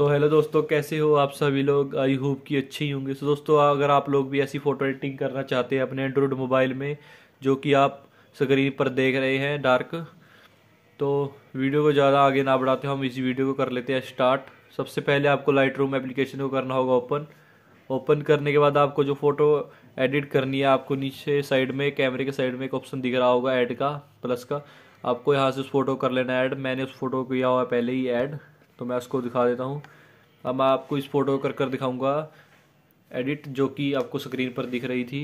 तो हेलो दोस्तों कैसे हो आप सभी लोग आई होप कि अच्छे ही होंगे तो दोस्तों अगर आप लोग भी ऐसी फ़ोटो एडिटिंग करना चाहते हैं अपने एंड्रॉयड मोबाइल में जो कि आप स्क्रीन पर देख रहे हैं डार्क तो वीडियो को ज़्यादा आगे ना बढ़ाते हम इसी वीडियो को कर लेते हैं स्टार्ट सबसे पहले आपको लाइट रूम को करना होगा ओपन ओपन करने के बाद आपको जो फ़ोटो एडिट करनी है आपको नीचे साइड में कैमरे के साइड में एक ऑप्शन दिख रहा होगा ऐड का प्लस का आपको यहाँ से उस फोटो कर लेना ऐड मैंने उस फोटो को किया हुआ पहले ही ऐड तो मैं उसको दिखा देता हूँ अब मैं आपको इस फ़ोटो कर कर दिखाऊँगा एडिट जो कि आपको स्क्रीन पर दिख रही थी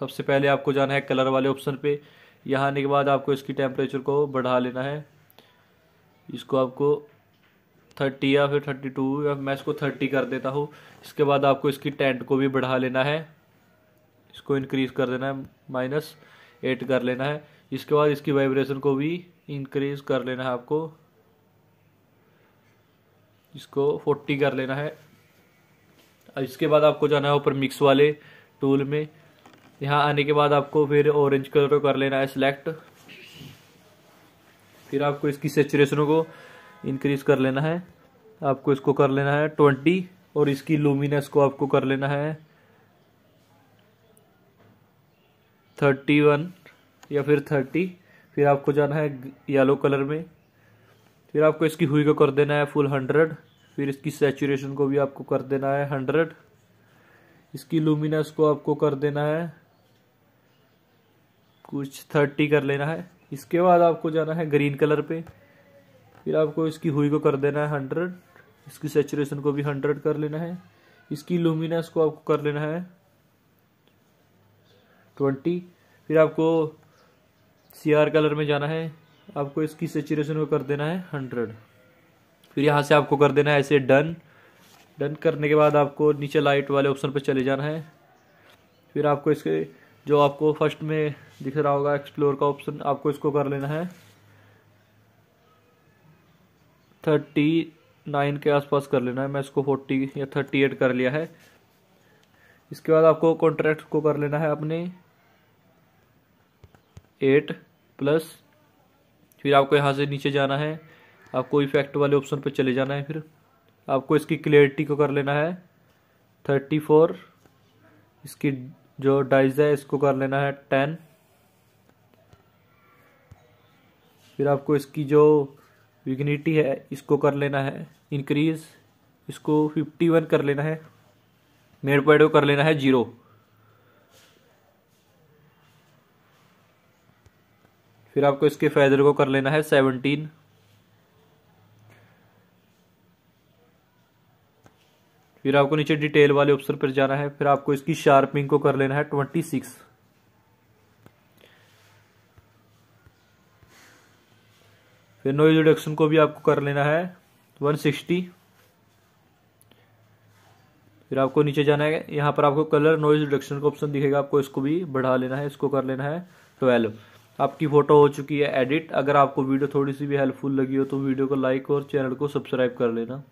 सबसे पहले आपको जाना है कलर वाले ऑप्शन पे यहाँ आने के बाद आपको इसकी टेम्परेचर को बढ़ा लेना है इसको आपको थर्टी या फिर थर्टी टू या मैं इसको थर्टी कर देता हूँ इसके बाद आपको इसकी टेंट को भी बढ़ा लेना है इसको इंक्रीज़ कर देना है माइनस एट कर लेना है इसके बाद इसकी वाइब्रेशन को भी इंक्रीज़ कर लेना है आपको इसको फोर्टी कर लेना है इसके बाद आपको जाना है ऊपर मिक्स वाले टूल में यहाँ आने के बाद आपको फिर ऑरेंज कलर को कर लेना है सिलेक्ट फिर आपको इसकी सेचुरेशन को इंक्रीज कर लेना है आपको इसको कर लेना है ट्वेंटी और इसकी लूमिनस को आपको कर लेना है थर्टी वन या फिर थर्टी फिर आपको जाना है येलो कलर में फिर आपको इसकी हुई को कर देना है फुल हंड्रेड फिर इसकी सेचुरेशन को भी आपको कर देना है हंड्रेड इसकी लूमिनस को आपको कर देना है कुछ थर्टी कर लेना है इसके बाद आपको जाना है ग्रीन कलर पे फिर आपको इसकी हुई को कर देना है हंड्रेड इसकी सेचुरेशन को भी हंड्रेड कर लेना है इसकी लूमिनस को आपको कर लेना है ट्वेंटी फिर आपको सी आर कलर में जाना है आपको इसकी सेचुरेशन को कर देना है हंड्रेड फिर यहाँ से आपको कर देना है ऐसे डन डन करने के बाद आपको नीचे लाइट वाले ऑप्शन पर चले जाना है फिर आपको इसके जो आपको फर्स्ट में दिख रहा होगा एक्सप्लोर का ऑप्शन आपको इसको कर लेना है थर्टी नाइन के आसपास कर लेना है मैं इसको फोर्टी या थर्टी एट कर लिया है इसके बाद आपको कॉन्ट्रैक्ट को कर लेना है अपने एट प्लस फिर आपको यहाँ से नीचे जाना है आपको इफेक्ट वाले ऑप्शन पर चले जाना है फिर आपको इसकी क्लियरिटी को कर लेना है थर्टी फोर इसकी जो डाइज है इसको कर लेना है टेन फिर आपको इसकी जो विग्निटी है इसको कर लेना है इंक्रीज इसको फिफ्टी वन कर लेना है मेड पॉइंट को कर लेना है जीरो फिर आपको इसके फैदर को कर लेना है सेवनटीन फिर आपको नीचे डिटेल वाले ऑप्शन पर जाना है फिर आपको इसकी शार्पिंग को कर लेना है ट्वेंटी सिक्स फिर नॉइज रिडक्शन को भी आपको कर लेना है वन सिक्सटी फिर आपको नीचे जाना है यहां पर आपको कलर नॉइज रिडक्शन का ऑप्शन दिखेगा आपको इसको भी बढ़ा लेना है इसको कर लेना है ट्वेल्व आपकी फ़ोटो हो चुकी है एडिट अगर आपको वीडियो थोड़ी सी भी हेल्पफुल लगी हो तो वीडियो को लाइक और चैनल को सब्सक्राइब कर लेना